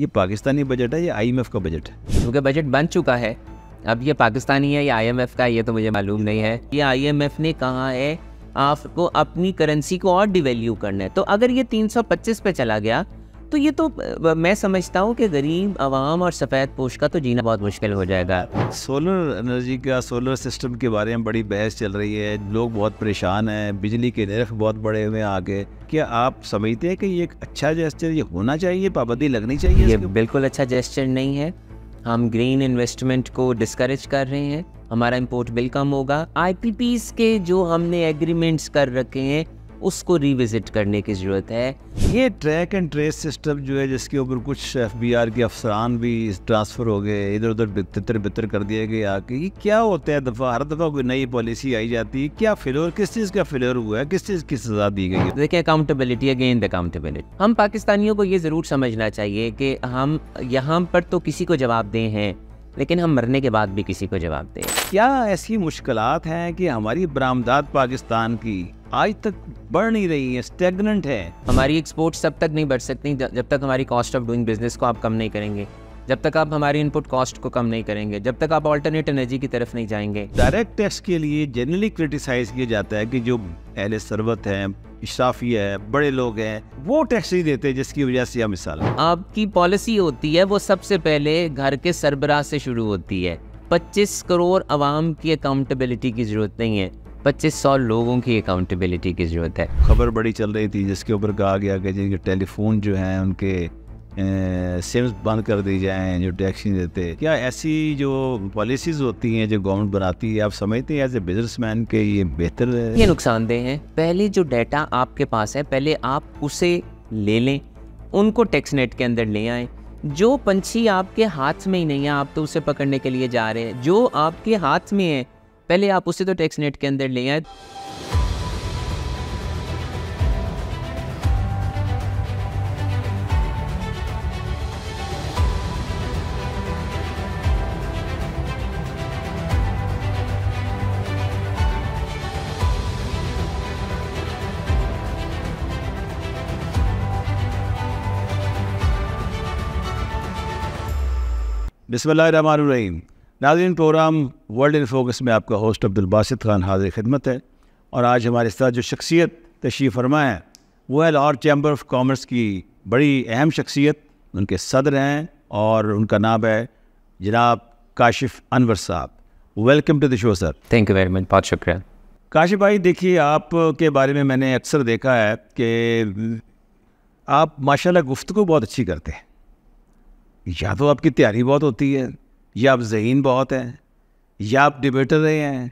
ये पाकिस्तानी बजट है या आईएमएफ का बजट है क्योंकि बजट बन चुका है अब ये पाकिस्तानी है या आईएमएफ का ये तो मुझे मालूम नहीं है ये आईएमएफ ने कहा है आपको अपनी करेंसी को और डिवेल्यू करना है तो अगर ये 325 पे चला गया तो ये तो मैं समझता हूँ कि गरीब आवाम और सफ़ेद पोश का तो जीना बहुत मुश्किल हो जाएगा सोलर एनर्जी का सोलर सिस्टम के बारे में बड़ी बहस चल रही है लोग बहुत परेशान हैं बिजली के नरख बहुत बड़े हुए हैं आगे क्या आप समझते हैं कि ये एक अच्छा जेस्चर ये होना चाहिए पाबंदी लगनी चाहिए ये बिल्कुल अच्छा जेस्चर नहीं है हम ग्रीन इन्वेस्टमेंट को डिस्करेज कर रहे हैं हमारा इम्पोर्ट बिल कम होगा आई के जो हमने एग्रीमेंट्स कर रखे हैं उसको रिविजिट करने की ज़रूरत है ये ट्रैक एंड ट्रेस सिस्टम जो है जिसके ऊपर कुछ एफ बी आर के अफसरान भी ट्रांसफ़र हो गए इधर उधर तितर बितर कर दिए गए आके ये क्या होता है दफ़ा हर दफ़ा कोई नई पॉलिसी आई जाती है क्या फेलोर किस चीज़ का फेलोर हुआ है किस चीज़ की सज़ा दी गई है देखिए अकाउंटेबिलिटी अगेन अकाउंटेबिलिटी हम पाकिस्तानियों को ये ज़रूर समझना चाहिए कि हम यहाँ पर तो किसी को जवाब दें हैं लेकिन हम मरने के बाद भी किसी को जवाब दें क्या ऐसी मुश्किल हैं कि हमारी बरामदात पाकिस्तान की आज तक बढ़ नहीं रही है स्टेगनेंट है हमारी एक्सपोर्ट्स तब तक नहीं बढ़ सकती जब तक हमारी कॉस्ट ऑफ डूइंग बिजनेस को आप कम नहीं करेंगे जब तक आप हमारी इनपुट कॉस्ट को कम नहीं करेंगे जब तक आप ऑल्टरनेट एनर्जी की तरफ नहीं जाएंगे डायरेक्ट टैक्स के लिए जनरली क्रिटिसाइज किया जाता है कि जो पहले सरबत है इशाफी है बड़े लोग हैं वो टैक्स नहीं देते जिसकी वजह से यह मिसाल आपकी पॉलिसी होती है वो सबसे पहले घर के सरबराह से शुरू होती है 25 करोड़ आवाम की अकाउंटेबिलिटी की ज़रूरत नहीं है पच्चीस सौ लोगों की अकाउंटेबिलिटी की ज़रूरत है खबर बड़ी चल रही थी जिसके ऊपर कहा गया कि जिनके टेलीफोन जो हैं उनके सिम्स बंद कर दी जाएं जो टैक्स नहीं देते क्या ऐसी जो पॉलिसीज होती हैं जो गवर्नमेंट बनाती है आप समझते हैं एज ए बिजनेसमैन के ये बेहतर ये नुकसानदेह हैं पहले जो डाटा आपके पास है पहले आप उसे ले लें उनको टैक्स नेट के अंदर ले आए जो पंछी आपके हाथ में ही नहीं है आप तो उसे पकड़ने के लिए जा रहे हैं जो आपके हाथ में है पहले आप उसे तो टैक्स नेट के अंदर ले आए बिसमीम नाजीन प्रोग्राम वर्ल्ड इन फोकस में आपका होस्ट अब्दुल बासित खान हाजिर खिदमत है और आज हमारे साथ जो शख्सियत तशीफ़ फरमा है वो है लाहौर चैम्बर ऑफ कॉमर्स की बड़ी अहम शख्सियत उनके सदर हैं और उनका नाम है जनाब काशिफ अनवर साहब welcome to the show sir thank you very much बहुत शुक्रिया काशिफ भाई देखिए आपके बारे में मैंने अक्सर देखा है कि आप माशाल्लाह गुफ्तु बहुत अच्छी करते हैं या तो आपकी तैयारी बहुत होती है या आप जहीन बहुत हैं या आप डिबेटर रहे हैं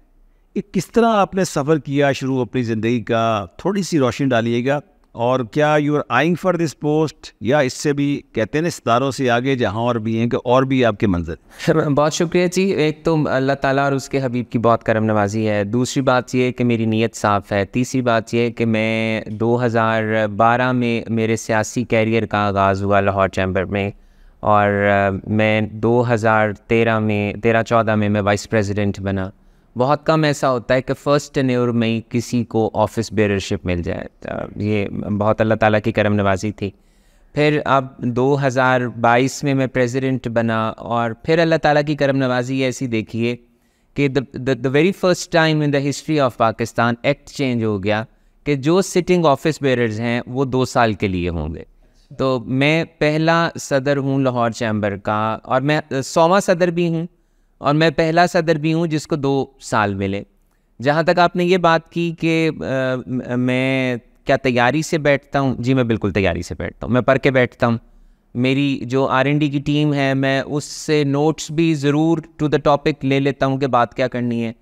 कि किस तरह आपने सफ़र किया शुरू अपनी ज़िंदगी का थोड़ी सी रोशनी डालिएगा और क्या you are eyeing for this post या इससे भी कहते हैं ना सितारों से आगे जहाँ और भी हैं कि और भी आपके मंजर बहुत शुक्रिया जी एक तो अल्लाह ताला और उसके हबीब की बहुत करम नवाजी है दूसरी बात ये कि मेरी नीयत साफ़ है तीसरी बात यह कि मैं 2012 में मेरे सियासी कैरियर का आगाज़ हुआ लाहौर चैम्बर में और मैं 2013 में तेरह चौदह में मैं वाइस प्रेसिडेंट बना बहुत कम ऐसा होता है कि फ़र्स्ट एन में ही किसी को ऑफिस बेरशिप मिल जाए तो ये बहुत अल्लाह ताला की करम नवाजी थी फिर अब 2022 में मैं प्रेसिडेंट बना और फिर अल्लाह ताला की करम नवाजी ऐसी देखिए कि the very first time in the history of Pakistan act change हो गया कि जो सिटिंग ऑफिस बेरर्स हैं वो दो साल के लिए होंगे तो मैं पहला सदर हूँ लाहौर चैम्बर का और मैं सोवा सदर भी हूँ और मैं पहला सदर भी हूँ जिसको दो साल मिले जहाँ तक आपने ये बात की कि मैं क्या तैयारी से बैठता हूँ जी मैं बिल्कुल तैयारी से बैठता हूँ मैं पढ़ के बैठता हूँ मेरी जो आर एन डी की टीम है मैं उससे नोट्स भी ज़रूर टू द टॉपिक ले लेता हूँ कि बात क्या करनी है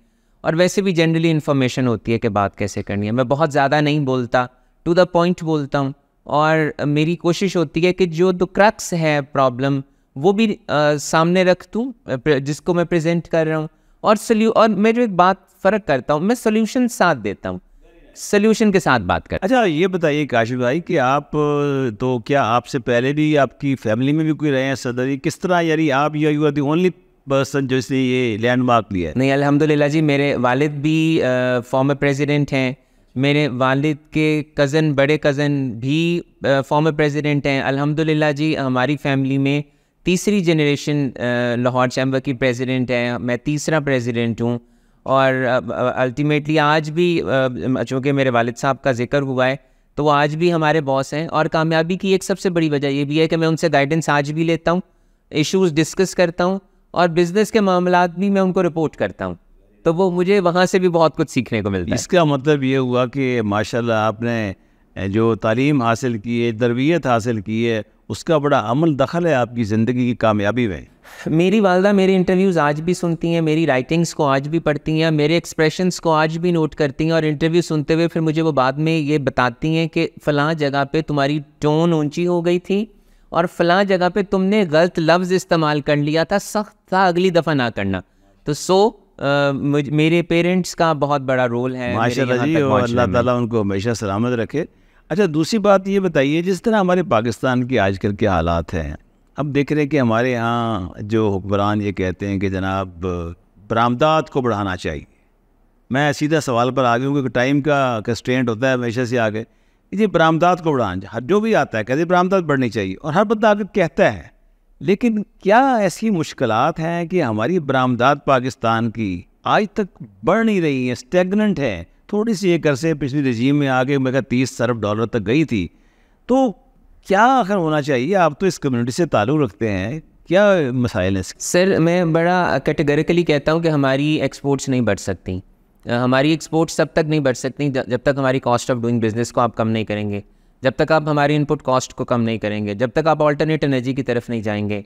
और वैसे भी जनरली इन्फॉर्मेशन होती है कि बात कैसे करनी है मैं बहुत ज़्यादा नहीं बोलता टू द पॉइंट बोलता हूँ और मेरी कोशिश होती है कि जो दो क्रक्स है प्रॉब्लम वो भी आ, सामने रख दूँ जिसको मैं प्रेजेंट कर रहा हूँ और सोल्यू और मैं जो एक बात फ़र्क करता हूँ मैं सोल्यूशन साथ देता हूँ सोल्यूशन के साथ बात कर अच्छा ये बताइए काशिफ भाई कि आप तो क्या आपसे पहले भी आपकी फैमिली में भी कोई रहे हैं सदर किस तरह यानी आप you are the only person जो इसने ये लैंडमार्क लिया नहीं अलहमदिल्ला जी मेरे वालिद भी फॉर्मर प्रेजिडेंट हैं मेरे वालिद के कज़न बड़े कज़न भी फॉर्मर प्रेसिडेंट हैं अल्हम्दुलिल्लाह जी हमारी फैमिली में तीसरी जनरेशन लाहौर चैम्बर की प्रेसिडेंट हैं मैं तीसरा प्रेसिडेंट हूँ और अल्टीमेटली आज भी चूँकि मेरे वालिद साहब का जिक्र हुआ है तो वो आज भी हमारे बॉस हैं और कामयाबी की एक सबसे बड़ी वजह ये भी है कि मैं उनसे गाइडेंस आज भी लेता हूँ इश्यूज़ डिस्कस करता हूँ और बिज़नेस के मामला भी मैं उनको रिपोर्ट करता हूँ तो वो मुझे वहाँ से भी बहुत कुछ सीखने को मिलता है इसका मतलब ये हुआ कि माशाल्लाह आपने जो तालीम हासिल की है तरबियत हासिल की है उसका बड़ा अमल दखल है आपकी ज़िंदगी की कामयाबी में मेरी वालदा मेरे इंटरव्यूज़ आज भी सुनती हैं मेरी राइटिंग्स को आज भी पढ़ती हैं मेरे एक्सप्रेशंस को आज भी नोट करती हैं और इंटरव्यू सुनते हुए फिर मुझे वो बाद में ये बताती हैं कि फ़लाँ जगह पे तुम्हारी टोन ऊंची हो गई थी और फ़लाँ जगह पे तुमने गलत लफ्ज़ इस्तेमाल कर लिया था सख्त था अगली दफ़ा ना करना तो सो Uh, मेरे पेरेंट्स का बहुत बड़ा रोल है माशा जी और अल्लाह ताला उनको हमेशा सलामत रखे अच्छा दूसरी बात ये बताइए जिस तरह हमारे पाकिस्तान के आजकल के हालात हैं अब देख रहे हैं कि हमारे यहाँ जो हुक्मरान ये कहते हैं कि जनाब बरामदात को बढ़ाना चाहिए मैं सीधा सवाल पर आ गया हूँ क्योंकि टाइम का कंस्टेंट होता है हमेशा से आगे ये बरामदात को बढ़ाना जो भी आता है कहते बरामदात बढ़नी चाहिए और हर बंदा आगे कहता है लेकिन क्या ऐसी मुश्किल हैं कि हमारी बरामदात पाकिस्तान की आज तक बढ़ नहीं रही है स्टेगनेंट है थोड़ी सी एक अरसे पिछली रजीम में आगे मेरा तीस अरब डॉलर तक गई थी तो क्या आखिर होना चाहिए आप तो इस कम्युनिटी से ताल्लुक़ रखते हैं क्या मसाइल हैं सर मैं बड़ा कैटेगरिकली कहता हूँ कि हमारी एक्सपोर्ट्स नहीं बढ़ सकती हमारी एक्सपोर्ट्स तब तक नहीं बढ़ सकती जब तक हमारी कॉस्ट ऑफ डूइंग बिज़नेस को आप कम नहीं करेंगे जब तक आप हमारी इनपुट कॉस्ट को कम नहीं करेंगे जब तक आप ऑल्टरनेट एनर्जी की तरफ नहीं जाएंगे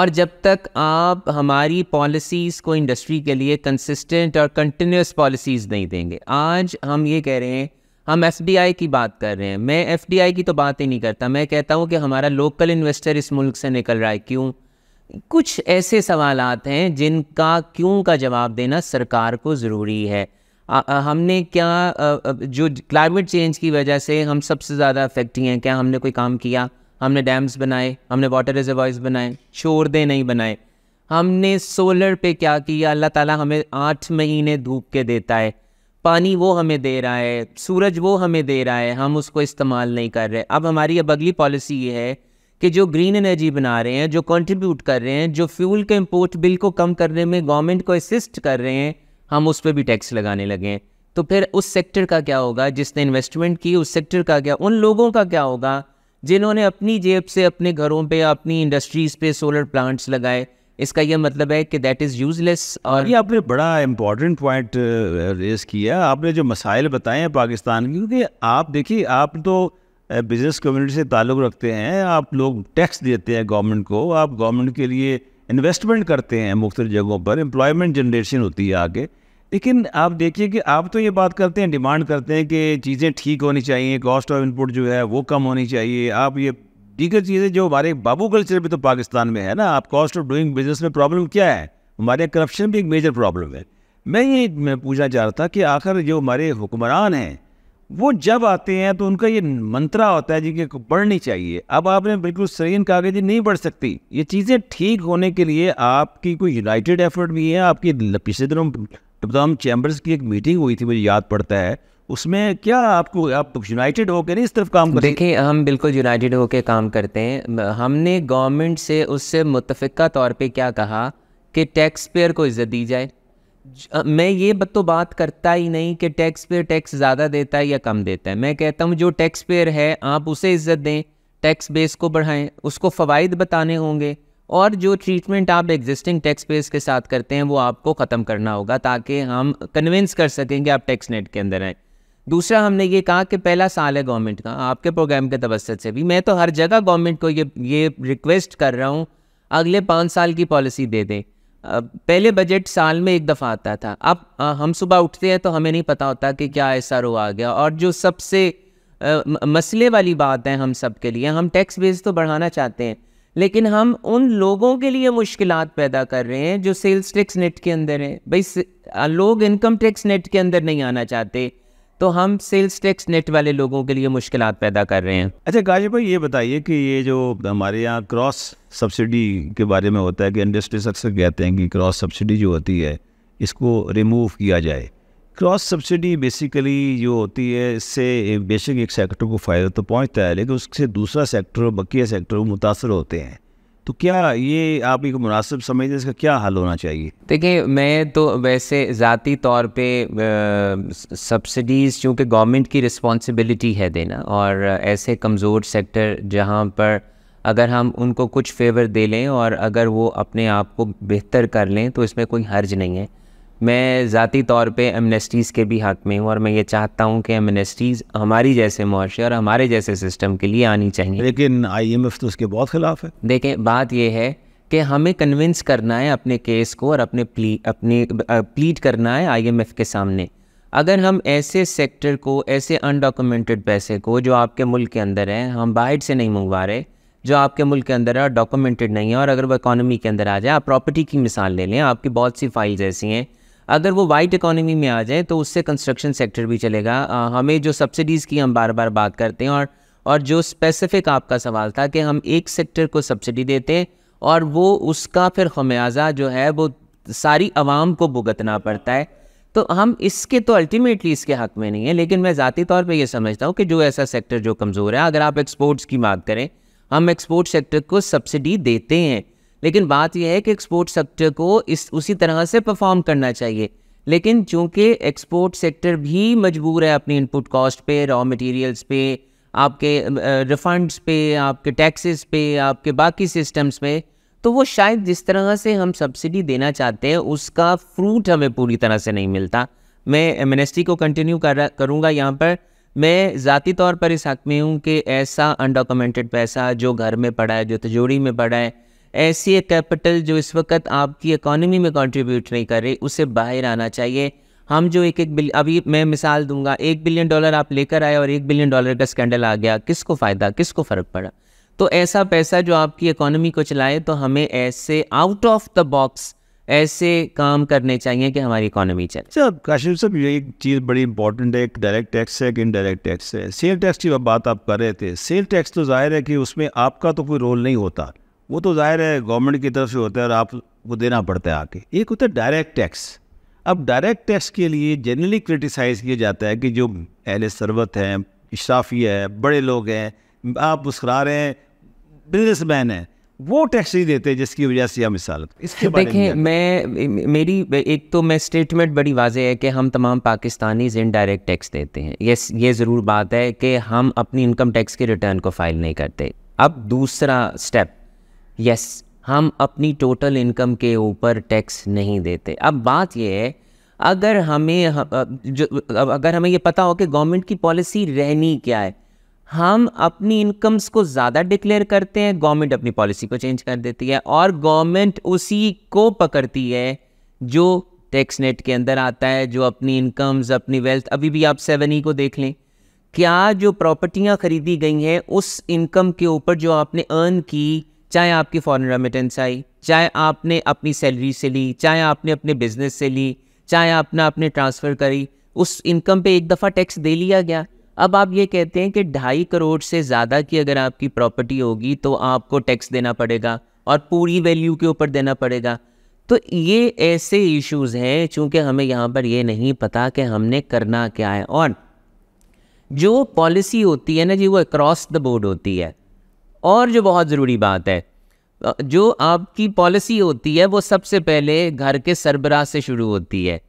और जब तक आप हमारी पॉलिसीज़ को इंडस्ट्री के लिए कंसिस्टेंट और कंटिन्यूस पॉलिसीज़ नहीं देंगे आज हम ये कह रहे हैं हम एफ की बात कर रहे हैं मैं एफ की तो बात ही नहीं करता मैं कहता हूँ कि हमारा लोकल इन्वेस्टर इस मुल्क से निकल रहा है क्यों कुछ ऐसे सवाल हैं जिनका क्यों का जवाब देना सरकार को ज़रूरी है आ, हमने क्या आ, जो क्लाइमेट चेंज की वजह से हम सबसे ज़्यादा अफेक्ट हैं क्या हमने कोई काम किया हमने डैम्स बनाए हमने वाटर रिजर्वाइज बनाए शोरदे नहीं बनाए हमने सोलर पे क्या किया अल्लाह ताला हमें आठ महीने धूप के देता है पानी वो हमें दे रहा है सूरज वो हमें दे रहा है हम उसको इस्तेमाल नहीं कर रहे अब हमारी अब अगली पॉलिसी ये है कि जो ग्रीन एनर्जी बना रहे हैं जो कंट्रीब्यूट कर रहे हैं जो फ्यूल के इम्पोर्ट बिल को कम करने में गवर्नमेंट को असिस्ट कर रहे हैं हम उस पर भी टैक्स लगाने लगे तो फिर उस सेक्टर का क्या होगा जिसने इन्वेस्टमेंट की उस सेक्टर का क्या उन लोगों का क्या होगा जिन्होंने अपनी जेब से अपने घरों पे अपनी इंडस्ट्रीज पे सोलर प्लांट्स लगाए इसका यह मतलब है कि दैट इज़ यूजलेस और ये आपने बड़ा इम्पॉर्टेंट पॉइंट रेस किया आपने जो मसाइल बताए हैं पाकिस्तान के क्योंकि आप देखिए आप तो बिज़नेस कम्युनिटी से ताल्लुक़ रखते हैं आप लोग टैक्स देते हैं गवर्नमेंट को आप गवर्नमेंट के लिए इन्वेस्टमेंट करते हैं मुख्तर जगहों पर एम्प्लॉयमेंट जनरेशन होती है आगे लेकिन आप देखिए कि आप तो ये बात करते हैं डिमांड करते हैं कि चीज़ें ठीक होनी चाहिए कॉस्ट ऑफ इनपुट जो है वो कम होनी चाहिए आप ये दीगर चीज़ें जो हमारे बाबू कल्चर भी तो पाकिस्तान में है ना आप कॉस्ट ऑफ डूइंग बिजनेस में प्रॉब्लम क्या है हमारे करप्शन भी एक मेजर प्रॉब्लम है मैं ये मैं पूछना चाह रहा था कि आखिर जो हमारे हुक्मरान हैं वो जब आते हैं तो उनका ये मंत्रा होता है जी कि बढ़नी चाहिए अब आपने बिल्कुल सरीन कहा कि जी नहीं बढ़ सकती ये चीज़ें ठीक होने के लिए आपकी कोई यूनाइटेड एफर्ट भी है आपकी पिछले दिनों टबदाम तो चैम्बर्स की एक मीटिंग हुई थी मुझे याद पड़ता है उसमें क्या आपको आप यूनाइटेड होकर इस तरफ काम करते देखिए हम बिल्कुल यूनाइटेड होकर काम करते हैं हमने गवर्नमेंट से उससे मुतफ़ा तौर पे क्या कहा कि टैक्स पेयर को इज़्ज़त दी जाए मैं ये तो बात करता ही नहीं कि टैक्स पेयर टैक्स ज़्यादा देता है या कम देता है मैं कहता हूँ जो टैक्स पेयर है आप उसे इज़्ज़त दें टैक्स बेस को बढ़ाएं उसको फ़वाद बताने होंगे और जो ट्रीटमेंट आप एग्जिस्टिंग टैक्स बेस के साथ करते हैं वो आपको ख़त्म करना होगा ताकि हम कन्विंस कर सकें कि आप टैक्स नेट के अंदर आएँ दूसरा हमने ये कहा कि पहला साल है गवर्नमेंट का आपके प्रोग्राम के तवसत से भी मैं तो हर जगह गवर्नमेंट को ये ये रिक्वेस्ट कर रहा हूँ अगले पाँच साल की पॉलिसी दे दें पहले बजट साल में एक दफ़ा आता था अब हम सुबह उठते हैं तो हमें नहीं पता होता कि क्या एस आ गया और जो सबसे मसले वाली बात है हम सब के लिए हम टैक्स बेस तो बढ़ाना चाहते हैं लेकिन हम उन लोगों के लिए मुश्किल पैदा कर रहे हैं जो सेल्स टैक्स नेट के अंदर हैं भाई लोग इनकम टैक्स नेट के अंदर नहीं आना चाहते तो हम सेल्स टैक्स नेट वाले लोगों के लिए मुश्किल पैदा कर रहे हैं अच्छा गाजी भाई ये बताइए कि ये जो हमारे यहाँ क्रॉस सब्सिडी के बारे में होता है कि इंडस्ट्री अक्सर कहते हैं कि क्रॉस सब्सिडी जो होती है इसको रिमूव किया जाए क्रॉस सब्सिडी बेसिकली जो होती है इससे बेशक एक सेक्टर को फ़ायदा तो पहुंचता है लेकिन उससे दूसरा सेक्टर और बकिया सेक्टर मुतासर होते हैं तो क्या ये आप एक मुनासिब समझते हैं इसका क्या हल होना चाहिए देखिए मैं तो वैसे ज़ाती तौर पे सब्सिडीज़ चूँकि गवर्नमेंट की रिस्पॉन्सिबिलिटी है देना और ऐसे कमज़ोर सेक्टर जहाँ पर अगर हम उनको कुछ फेवर दे लें और अगर वो अपने आप को बेहतर कर लें तो इसमें कोई हर्ज नहीं है मैं ज़ाती तौर पे एमनेस्टीज़ के भी हक़ में हूँ और मैं ये चाहता हूँ कि एमनेस्टीज़ हमारी जैसे मुआरे और हमारे जैसे सिस्टम के लिए आनी चाहिए लेकिन आई एम एफ़ तो उसके बहुत ख़िलाफ़ है देखें बात यह है कि हमें कन्विंस करना है अपने केस को और अपने प्ली अपने प्लीट करना है आई एम एफ़ के सामने अगर हम ऐसे सेक्टर को ऐसे अनडॉक्यूमेंटेड पैसे को जो आपके मुल्क के अंदर हैं हम बाहर से नहीं मंगवा रहे जो आपके मुल्क के अंदर है और डॉक्यूमेंटेड नहीं है और अगर वो इकानमी के अंदर आ जाए आप प्रॉपर्टी की मिसाल ले लें आपकी बहुत सी फाइल्स ऐसी हैं अगर वो वाइट इकोनॉमी में आ जाए तो उससे कंस्ट्रक्शन सेक्टर भी चलेगा आ, हमें जो सब्सिडीज़ की हम बार बार बात करते हैं और और जो स्पेसिफिक आपका सवाल था कि हम एक सेक्टर को सब्सिडी देते हैं और वो उसका फिर खमियाजा जो है वो सारी आवाम को भुगतना पड़ता है तो हम इसके तो अल्टीमेटली इसके हक में नहीं है लेकिन मैं ज़ाती तौर पर यह समझता हूँ कि जो ऐसा सेक्टर जो कमज़ोर है अगर आप एक्सपोर्ट्स की बात करें हम एक्सपोर्ट सेक्टर को सब्सिडी देते हैं लेकिन बात यह है कि एक्सपोर्ट सेक्टर को इस उसी तरह से परफॉर्म करना चाहिए लेकिन चूंकि एक्सपोर्ट सेक्टर भी मजबूर है अपनी इनपुट कॉस्ट पे रॉ मटेरियल्स पे आपके रिफंड्स पे आपके टैक्सेस पे आपके बाकी सिस्टम्स पे तो वो शायद जिस तरह से हम सब्सिडी देना चाहते हैं उसका फ्रूट हमें पूरी तरह से नहीं मिलता मैं एम को कंटिन्यू कर करूँगा यहाँ पर मैं ज़ाती तौर पर इस हक में हूँ कि ऐसा अनडॉक्यूमेंटेड पैसा जो घर में पड़ा है जो तिजोरी में पड़ा है ऐसी कैपिटल जो इस वक्त आपकी इकोनॉमी में कंट्रीब्यूट नहीं कर रही उसे बाहर आना चाहिए हम जो एक एक बिल अभी मैं मिसाल दूंगा एक बिलियन डॉलर आप लेकर आए और एक बिलियन डॉलर का स्कैंडल आ गया किसको फ़ायदा किसको फ़र्क पड़ा तो ऐसा पैसा जो आपकी इकोनॉमी को चलाए तो हमें ऐसे आउट ऑफ द बॉक्स ऐसे काम करने चाहिए कि हमारी इकोनॉमी चले सर अच्छा, काशिफ सब ये एक चीज़ बड़ी इंपॉर्टेंट है एक डायरेक्ट टैक्स है एक इनडायरेक्ट टैक्स है सेल टैक्स की बात आप कर रहे थे सेल टैक्स तो जाहिर है कि उसमें आपका तो कोई रोल नहीं होता वो तो जाहिर है गवर्नमेंट की तरफ से होता है और आपको देना पड़ता है आके एक होता है डायरेक्ट टैक्स अब डायरेक्ट टैक्स के लिए जनरली क्रिटिसाइज़ किया जाता है कि जो अहल सरबत हैं इशाफिया है बड़े लोग हैं आप मुस्करा रहे हैं बिजनेस मैन हैं वो टैक्स नहीं देते जिसकी वजह से हम मिसाल इसके देखें मैं मेरी एक तो मैं स्टेटमेंट बड़ी वाजह है कि हम तमाम पाकिस्तानी इनडायरेक्ट टैक्स देते हैं ये ये ज़रूर बात है कि हम अपनी इनकम टैक्स के रिटर्न को फाइल नहीं करते अब दूसरा स्टेप यस हम अपनी टोटल इनकम के ऊपर टैक्स नहीं देते अब बात यह है अगर हमें जो अगर हमें ये पता हो कि गवर्नमेंट की पॉलिसी रहनी क्या है हम अपनी इनकम्स को ज़्यादा डिक्लेयर करते हैं गवर्नमेंट अपनी पॉलिसी को चेंज कर देती है और गवर्नमेंट उसी को पकड़ती है जो टैक्स नेट के अंदर आता है जो अपनी इनकम्स अपनी वेल्थ अभी भी आप सेवन ई e को देख लें क्या जो प्रॉपर्टियाँ खरीदी गई हैं उस इनकम के ऊपर जो आपने अर्न की चाहे आपकी फॉरेन रेमिटेंस आई चाहे आपने अपनी सैलरी से ली चाहे आपने अपने बिजनेस से ली चाहे आपने अपने ट्रांसफ़र करी उस इनकम पे एक दफ़ा टैक्स दे लिया गया अब आप ये कहते हैं कि ढाई करोड़ से ज़्यादा की अगर आपकी प्रॉपर्टी होगी तो आपको टैक्स देना पड़ेगा और पूरी वैल्यू के ऊपर देना पड़ेगा तो ये ऐसे इश्यूज हैं चूँकि हमें यहाँ पर ये नहीं पता कि हमने करना क्या है और जो पॉलिसी होती है ना जी वो अक्रॉस द बोर्ड होती है और जो बहुत ज़रूरी बात है जो आपकी पॉलिसी होती है वो सबसे पहले घर के सरबराह से शुरू होती है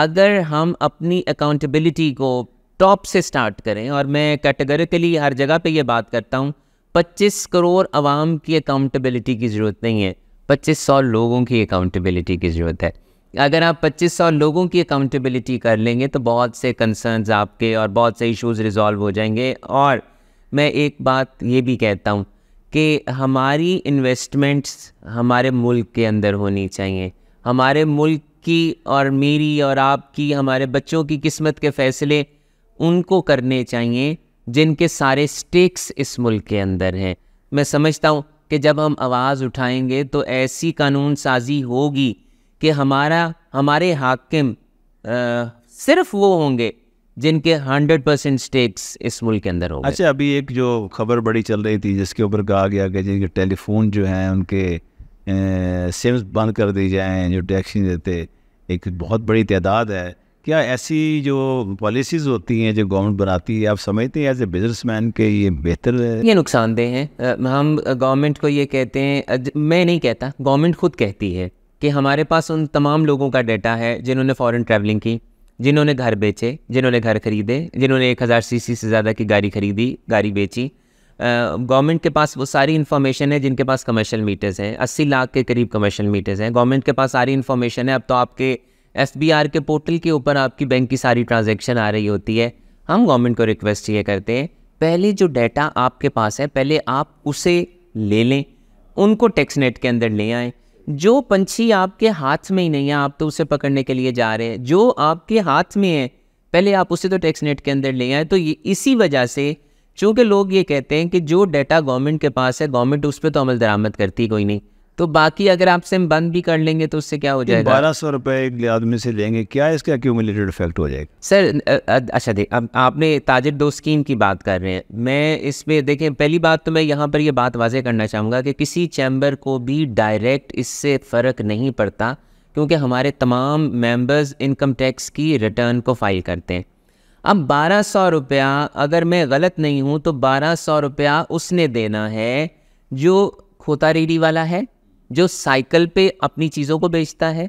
अगर हम अपनी अकाउंटेबिलिटी को टॉप से स्टार्ट करें और मैं कैटेगरिकली हर जगह पे ये बात करता हूँ 25 करोड़ आवाम की अकाउंटेबिलिटी की ज़रूरत नहीं है 2500 लोगों की अकाउंटेबिलिटी की ज़रूरत है अगर आप 2500 लोगों की अकाउंटेबिलिटी कर लेंगे तो बहुत से कंसर्नस आपके और बहुत से इशूज़ रिजॉल्व हो जाएंगे और मैं एक बात ये भी कहता हूँ कि हमारी इन्वेस्टमेंट्स हमारे मुल्क के अंदर होनी चाहिए हमारे मुल्क की और मेरी और आपकी हमारे बच्चों की किस्मत के फ़ैसले उनको करने चाहिए जिनके सारे स्टेक्स इस मुल्क के अंदर हैं मैं समझता हूँ कि जब हम आवाज़ उठाएंगे तो ऐसी कानून साजी होगी कि हमारा हमारे हाकिम आ, सिर्फ वो होंगे जिनके 100 परसेंट स्टेक्स इस मुल्क के अंदर हो अच्छा अभी एक जो खबर बड़ी चल रही थी जिसके ऊपर कहा गया कि जिनके टेलीफोन जो हैं उनके सिम्स बंद कर दी जाए जो टैक्स नहीं देते एक बहुत बड़ी तादाद है क्या ऐसी जो पॉलिसीज़ होती हैं जो गवर्नमेंट बनाती है आप समझते हैं एज ए बिजनेस मैन के ये बेहतर है ये नुकसानदेह हैं हम गवर्नमेंट को ये कहते हैं मैं नहीं कहता गवर्नमेंट खुद कहती है कि हमारे पास उन तमाम लोगों का डाटा है जिन्होंने फ़ॉरन ट्रैवलिंग की जिन्होंने घर बेचे जिन्होंने घर खरीदे जिन्होंने एक हज़ार सी से ज़्यादा की गाड़ी खरीदी गाड़ी बेची गवर्नमेंट के पास वो सारी इन्फॉर्मेशन है जिनके पास कमर्शियल मीटर्स हैं अस्सी लाख के करीब कमर्शियल मीटर्स हैं गवर्नमेंट के पास सारी इन्फॉर्मेशन है अब तो आपके एस के पोर्टल के ऊपर आपकी बैंक की सारी ट्रांजेक्शन आ रही होती है हम गवर्नमेंट को रिक्वेस्ट ये करते हैं पहले जो डाटा आपके पास है पहले आप उसे ले लें उनको नेट के अंदर ले आएँ जो पंछी आपके हाथ में ही नहीं है आप तो उसे पकड़ने के लिए जा रहे हैं जो आपके हाथ में है पहले आप उसे तो टैक्स नेट के अंदर ले आए तो ये इसी वजह से चूँकि लोग ये कहते हैं कि जो डाटा गवर्नमेंट के पास है गवर्नमेंट उस पर तो अमल दरामद करती कोई नहीं तो बाकी अगर आपसे हम बंद भी कर लेंगे तो उससे क्या हो जाएगा बारह सौ रुपये एक आदमी से लेंगे क्या इसका क्यूमुलेटेड इफेक्ट हो जाएगा सर अच्छा देख अब आपने ताजिर दो स्कीम की बात कर रहे हैं मैं इस पर देखें पहली बात तो मैं यहाँ पर यह बात वाजे करना चाहूँगा कि किसी चैम्बर को भी डायरेक्ट इससे फ़र्क नहीं पड़ता क्योंकि हमारे तमाम मेम्बर्स इनकम टैक्स की रिटर्न को फाइल करते हैं अब बारह सौ रुपया अगर मैं गलत नहीं हूँ तो बारह सौ रुपया उसने देना है जो खोता रेडी वाला है जो साइकिल पे अपनी चीज़ों को बेचता है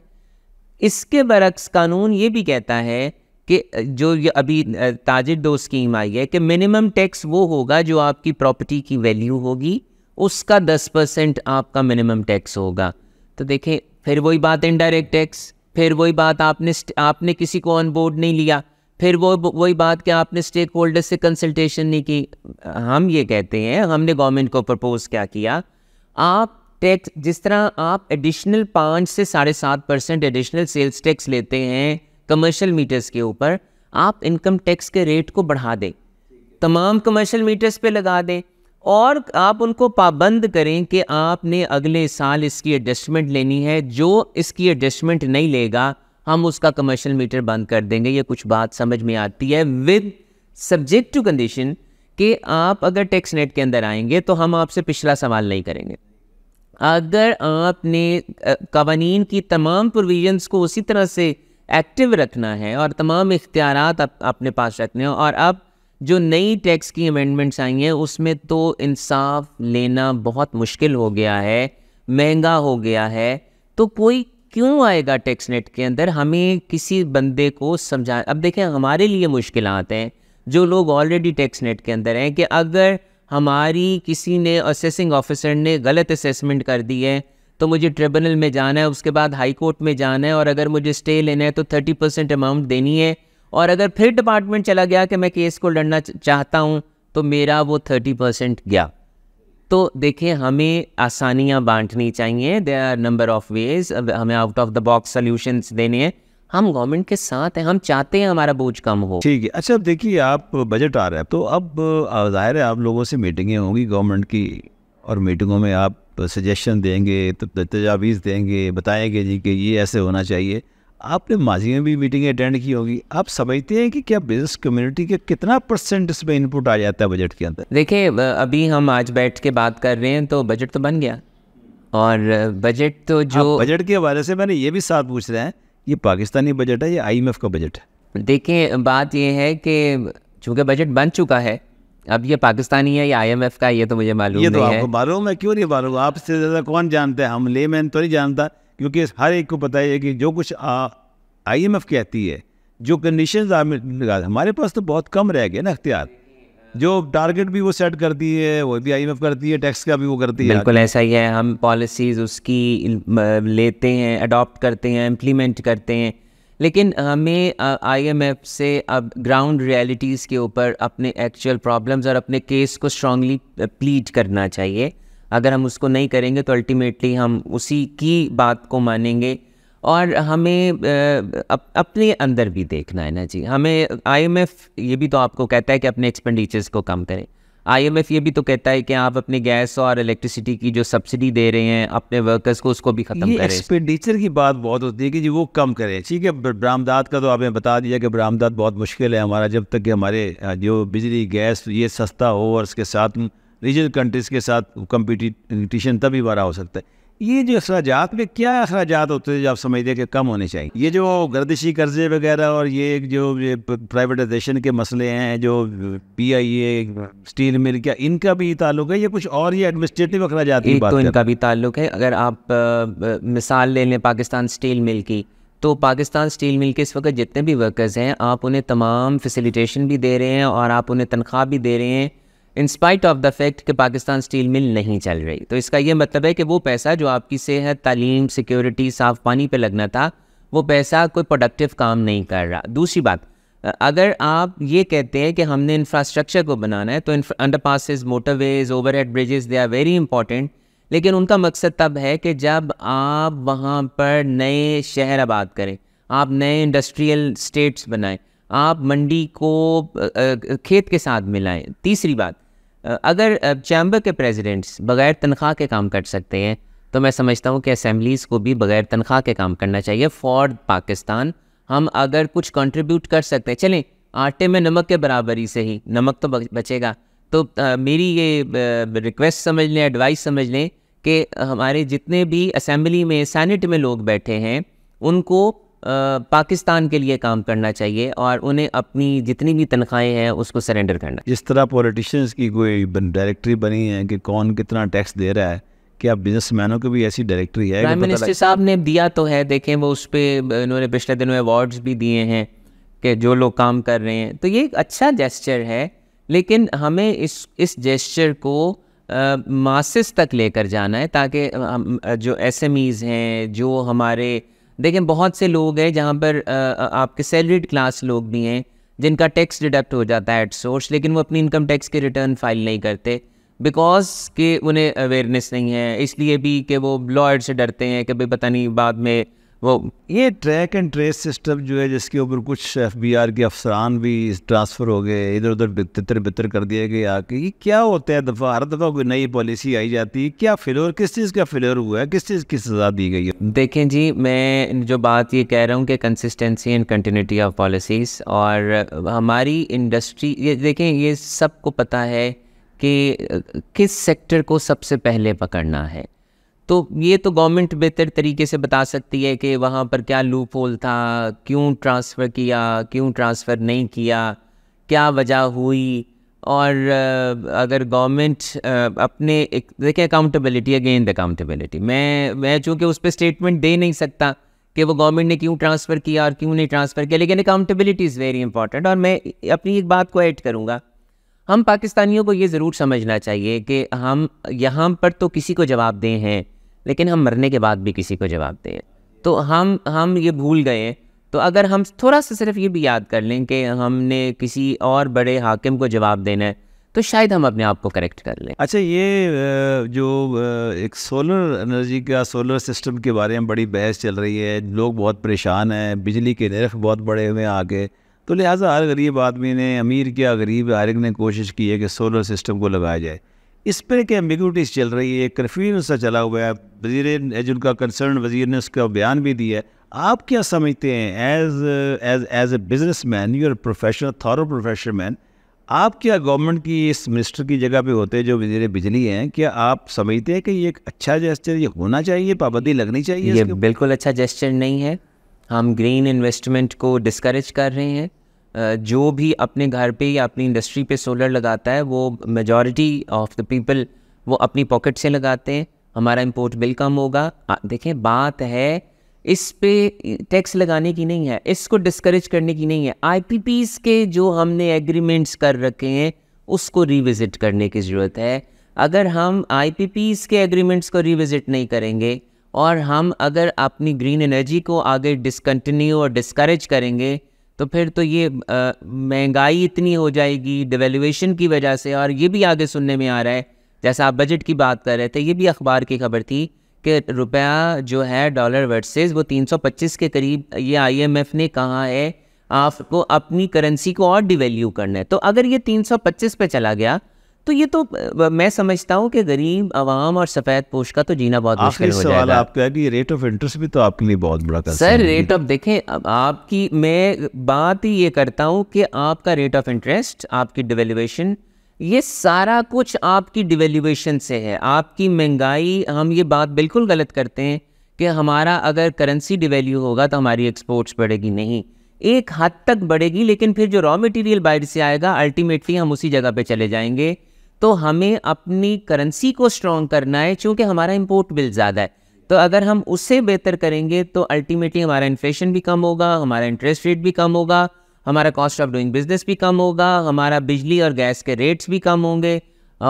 इसके बरक्स कानून ये भी कहता है कि जो ये अभी ताजिर दो स्कीम आई है कि मिनिमम टैक्स वो होगा जो आपकी प्रॉपर्टी की वैल्यू होगी उसका दस परसेंट आपका मिनिमम टैक्स होगा तो देखें फिर वही बात इनडायरेक्ट टैक्स फिर वही बात आपने आपने किसी को ऑन बोर्ड नहीं लिया फिर वो वही बात कि आपने स्टेक होल्डर से कंसल्टेशन नहीं की हम ये कहते हैं हमने गवर्नमेंट को प्रपोज क्या किया आप टैक्स जिस तरह आप एडिशनल पाँच से साढ़े सात परसेंट एडिशनल सेल्स टैक्स लेते हैं कमर्शियल मीटर्स के ऊपर आप इनकम टैक्स के रेट को बढ़ा दें तमाम कमर्शियल मीटर्स पे लगा दें और आप उनको पाबंद करें कि आपने अगले साल इसकी एडजस्टमेंट लेनी है जो इसकी एडजस्टमेंट नहीं लेगा हम उसका कमर्शियल मीटर बंद कर देंगे ये कुछ बात समझ में आती है विद सब्जेक्ट टू कंडीशन कि आप अगर टैक्स नेट के अंदर आएंगे तो हम आपसे पिछला सवाल नहीं करेंगे अगर आपने कवानीन की तमाम प्रोविजंस को उसी तरह से एक्टिव रखना है और तमाम इख्तियार आप अपने पास रखने हैं और अब जो नई टैक्स की अमेंडमेंट्स आई हैं उसमें तो इंसाफ लेना बहुत मुश्किल हो गया है महंगा हो गया है तो कोई क्यों आएगा टैक्स नेट के अंदर हमें किसी बंदे को समझा अब देखें हमारे लिए मुश्किल हैं जो लोग ऑलरेडी टैक्स नेट के अंदर हैं कि अगर हमारी किसी ने असेसिंग ऑफिसर ने गलत असेसमेंट कर दी है तो मुझे ट्रिब्यूनल में जाना है उसके बाद हाई कोर्ट में जाना है और अगर मुझे स्टे लेना है तो थर्टी परसेंट अमाउंट देनी है और अगर फिर डिपार्टमेंट चला गया कि मैं केस को लड़ना चाहता हूँ तो मेरा वो थर्टी परसेंट गया तो देखें हमें आसानियाँ बांटनी चाहिए they are number of ways हमें out of the box solutions देने हैं हम गवर्नमेंट के साथ हैं हम चाहते हैं हमारा बोझ कम हो ठीक है अच्छा अब देखिए आप बजट आ रहा है तो अब जाहिर है आप लोगों से मीटिंगें होंगी गवर्नमेंट की और मीटिंगों में आप सजेशन देंगे तो तजावीज़ देंगे बताएंगे जी कि ये ऐसे होना चाहिए आपने माजी में भी मीटिंग अटेंड की होगी आप समझते हैं कि क्या बिजनेस कम्युनिटी के कितना परसेंट इसमें इनपुट आ जाता है बजट के अंदर देखिए अभी हम आज बैठ के बात कर रहे हैं तो बजट तो बन गया और बजट तो जो बजट के हवाले से मैंने ये भी साथ पूछ रहे हैं ये पाकिस्तानी बजट है या आईएमएफ का बजट है देखिए बात यह है कि चूंकि बजट बन चुका है अब ये पाकिस्तानी है या आईएमएफ का ये तो मुझे मालूम ये तो नहीं आपको मालूम है क्यों नहीं मालूम आपसे ज़्यादा कौन जानते हैं हम ले मैन तो नहीं जानता क्योंकि हर एक को पता है कि जो कुछ आई एम एफ कहती है जो कंडीशन हमारे पास तो बहुत कम रह गए ना अख्तियार जो टारगेट भी वो सेट करती है वो भी आईएमएफ करती है टैक्स का भी वो करती है बिल्कुल ऐसा ही है हम पॉलिसीज उसकी लेते हैं अडॉप्ट करते हैं इम्प्लीमेंट करते हैं लेकिन हमें आईएमएफ से अब ग्राउंड रियलिटीज़ के ऊपर अपने एक्चुअल प्रॉब्लम्स और अपने केस को स्ट्रांगली प्लीट करना चाहिए अगर हम उसको नहीं करेंगे तो अल्टीमेटली हम उसी की बात को मानेंगे और हमें अप, अपने अंदर भी देखना है ना जी हमें आईएमएफ ये भी तो आपको कहता है कि अपने एक्सपेंडिचर्स को कम करें आईएमएफ ये भी तो कहता है कि आप अपने गैस और इलेक्ट्रिसिटी की जो सब्सिडी दे रहे हैं अपने वर्कर्स को उसको भी खत्म करें एक्सपेंडिचर की बात बहुत होती है कि जी वो कम करें ठीक है बरामदाद का तो आपने बता दिया कि बरामदाद बहुत मुश्किल है हमारा जब तक कि हमारे जो बिजली गैस ये सस्ता हो और उसके साथ रीजनल कंट्रीज़ के साथ कम्पिटिशन तभी हमारा हो सकता है ये जो अखराजात में क्या अखराजात होते हैं जो आप समझते हैं कि कम होने चाहिए ये जो गर्दिशी कर्जे वगैरह और ये जो ये प्राइवेटाइजेशन के मसले हैं जो P I A steel mill क्या इनका भी ताल्लुक है या कुछ और ये एडमिनिस्ट्रेटिव अखराज बात तो इनका भी ताल्लुक है अगर आप आ, मिसाल ले लें पाकिस्तान स्टील मिल की तो पाकिस्तान स्टील मिल के इस वक्त जितने भी वर्कर्स हैं आप उन्हें तमाम फैसिलिटेशन भी दे रहे हैं और आप उन्हें तनख्वाह भी दे रहे हैं in spite of the fact कि पाकिस्तान स्टील मिल नहीं चल रही तो इसका ये मतलब है कि वो पैसा जो आपकी सेहत तालीम सिक्योरिटी साफ पानी पर लगना था वो पैसा कोई प्रोडक्टिव काम नहीं कर रहा दूसरी बात अगर आप ये कहते हैं कि हमने इंफ्रास्ट्रक्चर को बनाना है तो underpasses motorways overhead bridges they are very important लेकिन उनका मकसद तब है कि जब आप वहाँ पर नए शहर आबाद करें आप नए इंडस्ट्रियल स्टेट्स बनाएं आप मंडी को खेत के साथ मिलाएं तीसरी बात अगर चैम्बर के प्रेसिडेंट्स बगैर तनख्वाह के काम कर सकते हैं तो मैं समझता हूँ कि असम्बलीज़ को भी बगैर तनख्वाह के काम करना चाहिए फॉर पाकिस्तान हम अगर कुछ कंट्रीब्यूट कर सकते हैं चलें आटे में नमक के बराबरी से ही नमक तो बचेगा तो आ, मेरी ये रिक्वेस्ट समझ लें एडवाइस समझ लें कि हमारे जितने भी असम्बली में सैनेट में लोग बैठे हैं उनको पाकिस्तान के लिए काम करना चाहिए और उन्हें अपनी जितनी भी तनख्वाहें हैं उसको सरेंडर करना इस तरह पॉलिटिशियंस की कोई डायरेक्टरी बनी है कि कौन कितना टैक्स दे रहा है क्या बिजनेसमैनों की भी ऐसी डायरेक्टरी है तो प्राइम मिनिस्टर साहब ने दिया तो है देखें वो उस पर इन्होंने पिछले दिनों अवार्ड्स भी दिए हैं कि जो लोग काम कर रहे हैं तो ये एक अच्छा जेस्चर है लेकिन हमें इस इस जेस्चर को मासिस तक लेकर जाना है ताकि जो एस हैं जो हमारे देखिए बहुत से लोग हैं जहाँ पर आपके सैलरीड क्लास लोग भी हैं जिनका टैक्स डिडक्ट हो जाता है एट सोर्स लेकिन वो अपनी इनकम टैक्स के रिटर्न फाइल नहीं करते बिकॉज के उन्हें अवेयरनेस नहीं है इसलिए भी कि वो लॉयर से डरते हैं कि भाई पता नहीं बाद में वो ये ट्रैक एंड ट्रेस सिस्टम जो है जिसके ऊपर कुछ एफ बी आर के अफसरान भी ट्रांसफ़र हो गए इधर उधर तितर बितर कर दिए गए आके ये क्या होता है दफ़ा हर दफ़ा कोई नई पॉलिसी आई जाती है क्या फेलोर किस चीज़ का फेलोर हुआ है किस चीज़ की सज़ा दी गई है देखें जी मैं जो बात ये कह रहा हूँ कि consistency and continuity of policies और हमारी इंडस्ट्री ये देखें ये सबको पता है कि किस सेक्टर को सबसे पहले पकड़ना है तो ये तो गवर्नमेंट बेहतर तरीके से बता सकती है कि वहाँ पर क्या लूप होल था क्यों ट्रांसफ़र किया क्यों ट्रांसफ़र नहीं किया क्या वजह हुई और अगर गवर्नमेंट अपने एक देखिए अकाउंटेबिलिटी अगेन अकाउंटेबिलिटी मैं मैं चूँकि उस पर स्टेटमेंट दे नहीं सकता कि वो गवर्नमेंट ने क्यों ट्रांसफ़र किया और क्यों नहीं ट्रांसफ़र किया लेकिन अकाउंटेबिलिटी इज़ वेरी इंपॉर्टेंट और मैं अपनी एक बात को ऐड करूँगा हम पाकिस्तानियों को ये ज़रूर समझना चाहिए कि हम यहाँ पर तो किसी को जवाब दें हैं लेकिन हम मरने के बाद भी किसी को जवाब दें तो हम हम ये भूल गए तो अगर हम थोड़ा सा सिर्फ ये भी याद कर लें कि हमने किसी और बड़े हाकिम को जवाब देना है तो शायद हम अपने आप को करेक्ट कर लें अच्छा ये जो एक सोलर एनर्जी का सोलर सिस्टम के बारे में बड़ी बहस चल रही है लोग बहुत परेशान हैं बिजली के नरख बहुत बड़े हुए हैं आगे तो लिहाजा हर गरीब आदमी ने अमीर क्या गरीब हर एक ने कोशिश की है कि सोलर सिस्टम को लगाया जाए इस पर क्या एम्बिगूटीज चल रही है कन्फ्यूजन सा चला हुआ है वजीर एज उनका कंसर्न वजीर ने उसका बयान भी दिया है आप क्या समझते हैं as as as a business man your professional thorough professional man आप क्या गवर्नमेंट की इस मिनिस्टर की जगह पे होते हैं जो वजीर बिजली हैं क्या आप समझते हैं कि ये एक अच्छा जेस्चर ये होना चाहिए पाबंदी लगनी चाहिए ये बिल्कुल अच्छा जेस्चर नहीं है हम ग्रीन इन्वेस्टमेंट को डिस्करेज कर रहे हैं जो भी अपने घर पे या अपनी इंडस्ट्री पे सोलर लगाता है वो मेजॉरिटी ऑफ द पीपल वो अपनी पॉकेट से लगाते हैं हमारा इम्पोर्ट बिल कम होगा देखें बात है इस पे टैक्स लगाने की नहीं है इसको डिस्करेज करने की नहीं है आई के जो हमने एग्रीमेंट्स कर रखे हैं उसको रिविज़िट करने की ज़रूरत है अगर हम आई के एग्रीमेंट्स को रिविज़िट नहीं करेंगे और हम अगर अपनी ग्रीन एनर्जी को आगे डिसकन्टिन्यू और डिस्करेज करेंगे तो फिर तो ये महंगाई इतनी हो जाएगी डिवेल्यूशन की वजह से और ये भी आगे सुनने में आ रहा है जैसा आप बजट की बात कर रहे थे ये भी अखबार की खबर थी कि रुपया जो है डॉलर वर्सेस वो 325 के करीब ये आईएमएफ ने कहा है आपको अपनी करेंसी को और डिवेल्यू करना है तो अगर ये 325 पे चला गया तो ये तो मैं समझता हूँ कि गरीब आवाम और सफेद पोष का तो जीना बहुत मुश्किल हो जाएगा आपका कि रेट ऑफ इंटरेस्ट भी तो आपके लिए बहुत बड़ा सर रेट ऑफ देखें अब आपकी मैं बात ही ये करता हूँ कि आपका रेट ऑफ इंटरेस्ट आपकी डिवेल्युएशन ये सारा कुछ आपकी डिवेल्युएशन से है आपकी महंगाई हम ये बात बिल्कुल गलत करते हैं कि हमारा अगर करेंसी डिवेल्यू होगा तो हमारी एक्सपोर्ट्स बढ़ेगी नहीं एक हद तक बढ़ेगी लेकिन फिर जो रॉ मटेरियल बाहर से आएगा अल्टीमेटली हम उसी जगह पे चले जाएंगे तो हमें अपनी करेंसी को स्ट्रॉन्ग करना है क्योंकि हमारा इम्पोर्ट बिल ज़्यादा है तो अगर हम उससे बेहतर करेंगे तो अल्टीमेटली हमारा इन्फ्लेशन भी कम होगा हमारा इंटरेस्ट रेट भी कम होगा हमारा कॉस्ट ऑफ डूइंग बिजनेस भी कम होगा हमारा बिजली और गैस के रेट्स भी कम होंगे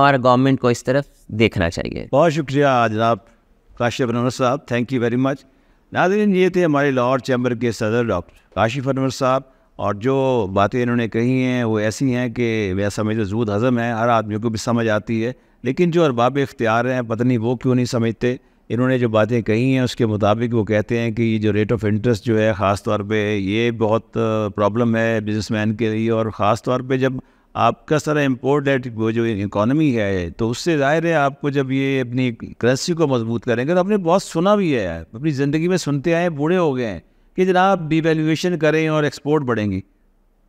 और गवर्नमेंट को इस तरफ देखना चाहिए बहुत शुक्रिया जनाब काशिफ अनवर साहब थैंक यू वेरी मच नाजरीन ये थे हमारे लाहौर चैम्बर के सदर डॉक्टर काशिफ अनवर साहब और जो बातें इन्होंने कही हैं वो ऐसी हैं कि वह समझ जूद हज़म है हर आदमी को भी समझ आती है लेकिन जो अरबाब इख्तियार हैं पता नहीं वो क्यों नहीं समझते इन्होंने जो बातें कही हैं उसके मुताबिक वो कहते हैं कि ये जो रेट ऑफ़ इंटरेस्ट जो है ख़ास तौर पे ये बहुत प्रॉब्लम है बिजनेसमैन के लिए और ख़ास तौर पे जब आपका सारा इम्पोर्ट डेट वो जो इकोनॉमी है तो उससे ज़ाहिर है आपको जब ये अपनी करेंसी को मजबूत करेंगे तो आपने बहुत सुना भी है अपनी ज़िंदगी में सुनते आए बूढ़े हो गए हैं कि जनाब डिवेल्यूशन करें और एक्सपोर्ट बढ़ेंगी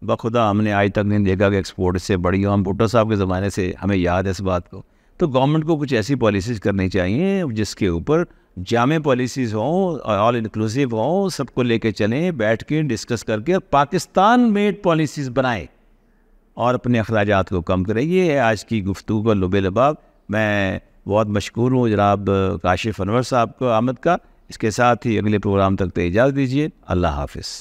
बखुदा हमने आज तक नहीं देखा कि एक्सपोर्ट इससे बढ़ी हो हम भुट्टो साहब के ज़माने से हमें याद है इस बात को तो गवर्नमेंट को कुछ ऐसी पॉलिसीज़ करनी चाहिए जिसके ऊपर जाम पॉलिसीज़ हों ऑल इंक्लूसिव हों सबको कर चलें बैठ के डिस्कस करके और पाकिस्तान मेड पॉलिसीज़ बनाए और अपने अखराज को कम करें ये है आज की गुफ्तु का लुबे लबाव मैं बहुत मशहूर हूँ जनाब काशिफ अनवर साहब को आमद का इसके साथ ही अगले प्रोग्राम तक तो इजाज़त दीजिए अल्लाह हाफिज़